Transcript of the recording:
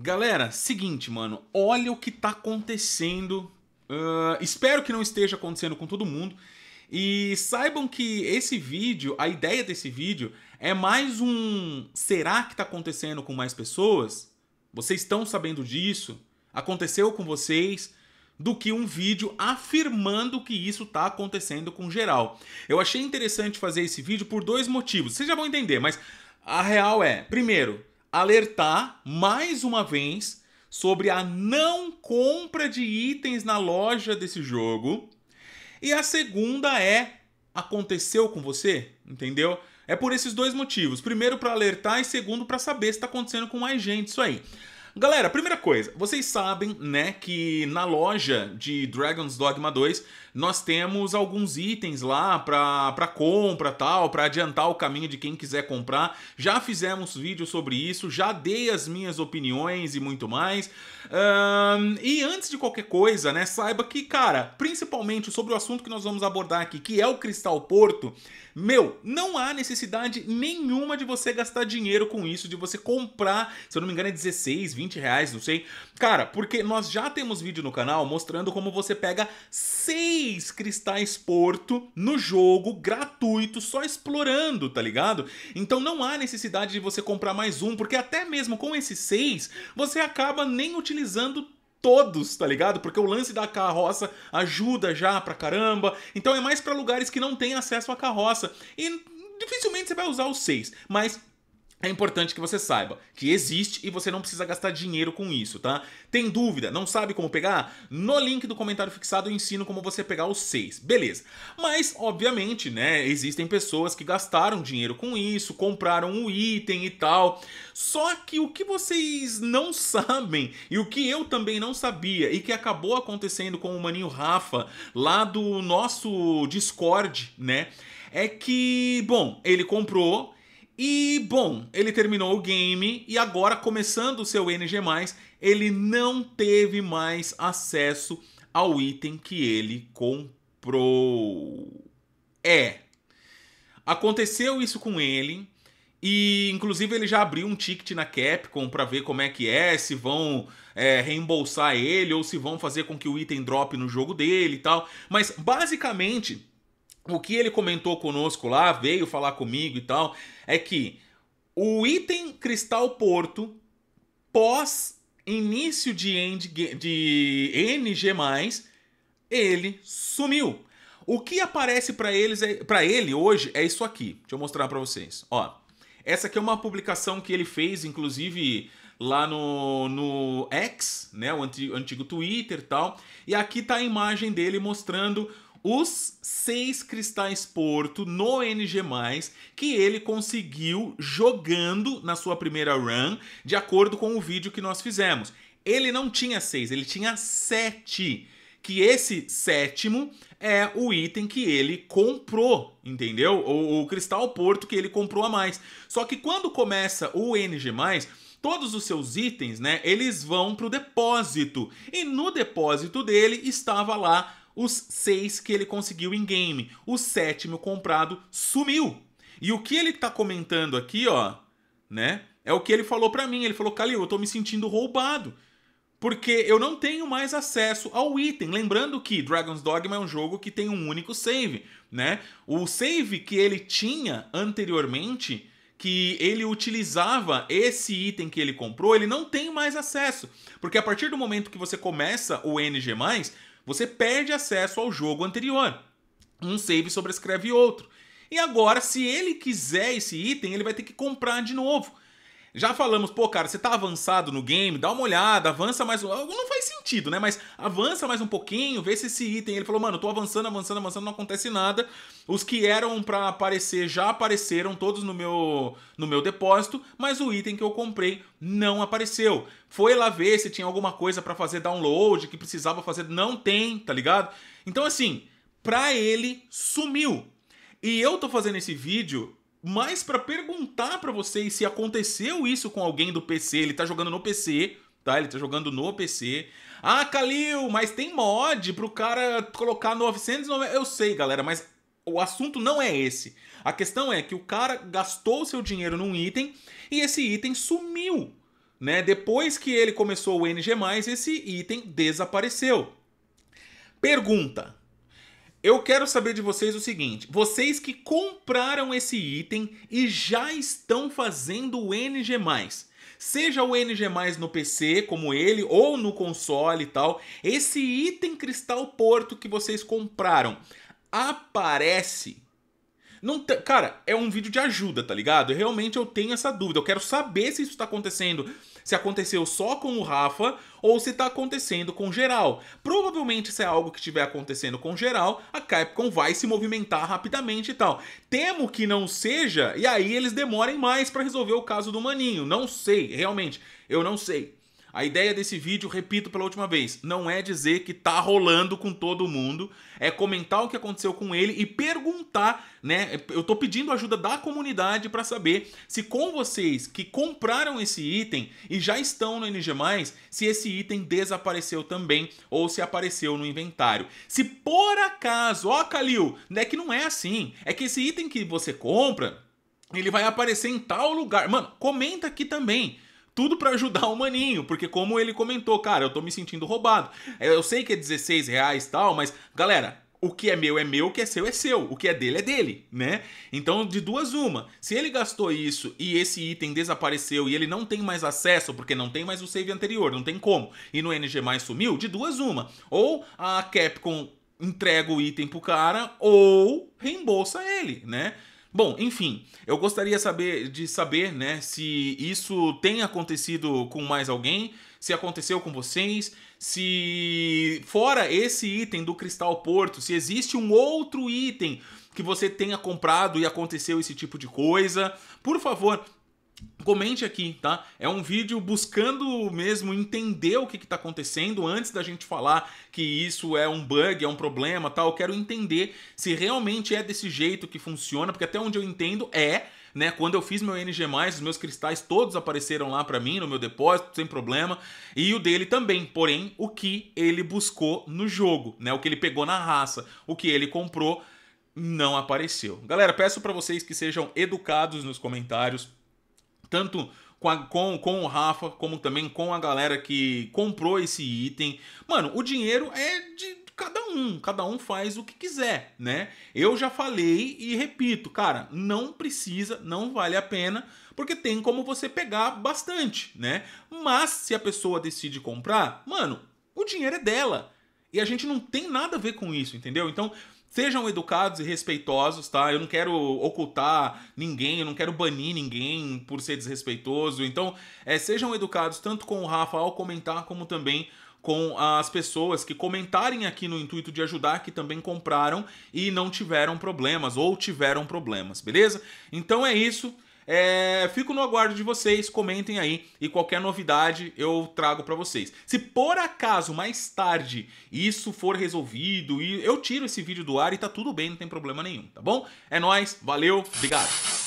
Galera, seguinte, mano. Olha o que tá acontecendo. Uh, espero que não esteja acontecendo com todo mundo. E saibam que esse vídeo, a ideia desse vídeo, é mais um. Será que tá acontecendo com mais pessoas? Vocês estão sabendo disso? Aconteceu com vocês? do que um vídeo afirmando que isso está acontecendo com geral. Eu achei interessante fazer esse vídeo por dois motivos. Vocês já vão entender, mas a real é, primeiro, alertar mais uma vez sobre a não compra de itens na loja desse jogo. E a segunda é aconteceu com você, entendeu? É por esses dois motivos. Primeiro para alertar e segundo para saber se está acontecendo com mais gente isso aí. Galera, primeira coisa, vocês sabem, né, que na loja de Dragon's Dogma 2 nós temos alguns itens lá pra, pra compra tal, pra adiantar o caminho de quem quiser comprar. Já fizemos vídeo sobre isso, já dei as minhas opiniões e muito mais. Um, e antes de qualquer coisa, né, saiba que, cara, principalmente sobre o assunto que nós vamos abordar aqui, que é o Cristal Porto, meu, não há necessidade nenhuma de você gastar dinheiro com isso, de você comprar, se eu não me engano, é 16, 20 20 reais, não sei. Cara, porque nós já temos vídeo no canal mostrando como você pega seis cristais Porto no jogo gratuito, só explorando, tá ligado? Então não há necessidade de você comprar mais um, porque até mesmo com esses seis, você acaba nem utilizando todos, tá ligado? Porque o lance da carroça ajuda já pra caramba. Então é mais para lugares que não tem acesso à carroça. E dificilmente você vai usar os seis, mas é importante que você saiba que existe e você não precisa gastar dinheiro com isso, tá? Tem dúvida? Não sabe como pegar? No link do comentário fixado eu ensino como você pegar os seis, beleza. Mas, obviamente, né, existem pessoas que gastaram dinheiro com isso, compraram o um item e tal. Só que o que vocês não sabem e o que eu também não sabia e que acabou acontecendo com o maninho Rafa lá do nosso Discord, né? É que, bom, ele comprou e bom, ele terminou o game e agora começando o seu NG+, ele não teve mais acesso ao item que ele comprou. É. Aconteceu isso com ele e inclusive ele já abriu um ticket na Capcom para ver como é que é, se vão é, reembolsar ele ou se vão fazer com que o item drop no jogo dele e tal. Mas basicamente o que ele comentou conosco lá, veio falar comigo e tal, é que o item Cristal Porto pós início de, end, de NG+, ele sumiu. O que aparece para eles é, para ele hoje é isso aqui. Deixa eu mostrar para vocês. Ó, essa aqui é uma publicação que ele fez, inclusive lá no, no X, né, o antigo, antigo Twitter, tal. E aqui tá a imagem dele mostrando os seis cristais Porto no NG, que ele conseguiu jogando na sua primeira run, de acordo com o vídeo que nós fizemos. Ele não tinha seis, ele tinha sete. Que esse sétimo é o item que ele comprou, entendeu? O, o cristal Porto que ele comprou a mais. Só que quando começa o NG, todos os seus itens, né, eles vão para o depósito. E no depósito dele estava lá os seis que ele conseguiu em game. O sétimo comprado sumiu. E o que ele tá comentando aqui, ó, né? É o que ele falou para mim. Ele falou, Calil, eu tô me sentindo roubado. Porque eu não tenho mais acesso ao item. Lembrando que Dragon's Dogma é um jogo que tem um único save, né? O save que ele tinha anteriormente, que ele utilizava esse item que ele comprou, ele não tem mais acesso. Porque a partir do momento que você começa o NG, você perde acesso ao jogo anterior. Um save sobrescreve outro. E agora, se ele quiser esse item, ele vai ter que comprar de novo. Já falamos, pô, cara, você tá avançado no game, dá uma olhada, avança mais um. Não faz sentido, né? Mas avança mais um pouquinho, vê se esse item. Ele falou, mano, tô avançando, avançando, avançando, não acontece nada. Os que eram para aparecer já apareceram todos no meu, no meu depósito, mas o item que eu comprei não apareceu. Foi lá ver se tinha alguma coisa para fazer download, que precisava fazer. Não tem, tá ligado? Então, assim, pra ele, sumiu. E eu tô fazendo esse vídeo mas para perguntar para vocês se aconteceu isso com alguém do PC. Ele tá jogando no PC, tá? Ele tá jogando no PC. Ah, Kalil, mas tem mod pro cara colocar 990. Eu sei, galera, mas o assunto não é esse. A questão é que o cara gastou seu dinheiro num item e esse item sumiu. Né? Depois que ele começou o NG, esse item desapareceu. Pergunta: eu quero saber de vocês o seguinte: vocês que compraram esse item e já estão fazendo o NG, seja o NG no PC, como ele, ou no console e tal, esse item cristal porto que vocês compraram aparece não te... Cara, é um vídeo de ajuda, tá ligado? Realmente eu tenho essa dúvida. Eu quero saber se isso tá acontecendo. Se aconteceu só com o Rafa ou se tá acontecendo com geral. Provavelmente, se é algo que estiver acontecendo com geral, a Capcom vai se movimentar rapidamente e tal. Temo que não seja, e aí eles demorem mais para resolver o caso do Maninho. Não sei, realmente. Eu não sei. A ideia desse vídeo, repito pela última vez, não é dizer que tá rolando com todo mundo, é comentar o que aconteceu com ele e perguntar, né? Eu tô pedindo ajuda da comunidade para saber se com vocês que compraram esse item e já estão no NG+, se esse item desapareceu também ou se apareceu no inventário. Se por acaso, ó Kalil, é que não é assim, é que esse item que você compra, ele vai aparecer em tal lugar. Mano, comenta aqui também tudo para ajudar o maninho, porque como ele comentou, cara, eu tô me sentindo roubado. Eu sei que é 16 reais e tal, mas galera, o que é meu é meu, o que é seu é seu, o que é dele é dele, né? Então, de duas uma. Se ele gastou isso e esse item desapareceu e ele não tem mais acesso, porque não tem mais o save anterior, não tem como, e no NG mais sumiu, de duas uma. Ou a Capcom entrega o item pro cara, ou reembolsa ele, né? Bom, enfim, eu gostaria saber, de saber, né, se isso tem acontecido com mais alguém, se aconteceu com vocês, se fora esse item do Cristal Porto, se existe um outro item que você tenha comprado e aconteceu esse tipo de coisa. Por favor, Comente aqui, tá? É um vídeo buscando mesmo entender o que está acontecendo antes da gente falar que isso é um bug, é um problema, tal. Eu quero entender se realmente é desse jeito que funciona, porque até onde eu entendo é, né? Quando eu fiz meu NG+, os meus cristais todos apareceram lá para mim no meu depósito sem problema, e o dele também, porém o que ele buscou no jogo, né? O que ele pegou na raça, o que ele comprou não apareceu. Galera, peço para vocês que sejam educados nos comentários tanto com, a, com, com o Rafa, como também com a galera que comprou esse item. Mano, o dinheiro é de cada um, cada um faz o que quiser, né? Eu já falei e repito, cara, não precisa, não vale a pena, porque tem como você pegar bastante, né? Mas se a pessoa decide comprar, mano, o dinheiro é dela. E a gente não tem nada a ver com isso, entendeu? Então, Sejam educados e respeitosos, tá? Eu não quero ocultar ninguém, eu não quero banir ninguém por ser desrespeitoso. Então, é, sejam educados tanto com o Rafa ao comentar, como também com as pessoas que comentarem aqui no intuito de ajudar, que também compraram e não tiveram problemas ou tiveram problemas, beleza? Então é isso. É, fico no aguardo de vocês, comentem aí e qualquer novidade eu trago para vocês. Se por acaso mais tarde isso for resolvido, eu tiro esse vídeo do ar e tá tudo bem, não tem problema nenhum, tá bom? É nós, valeu, obrigado.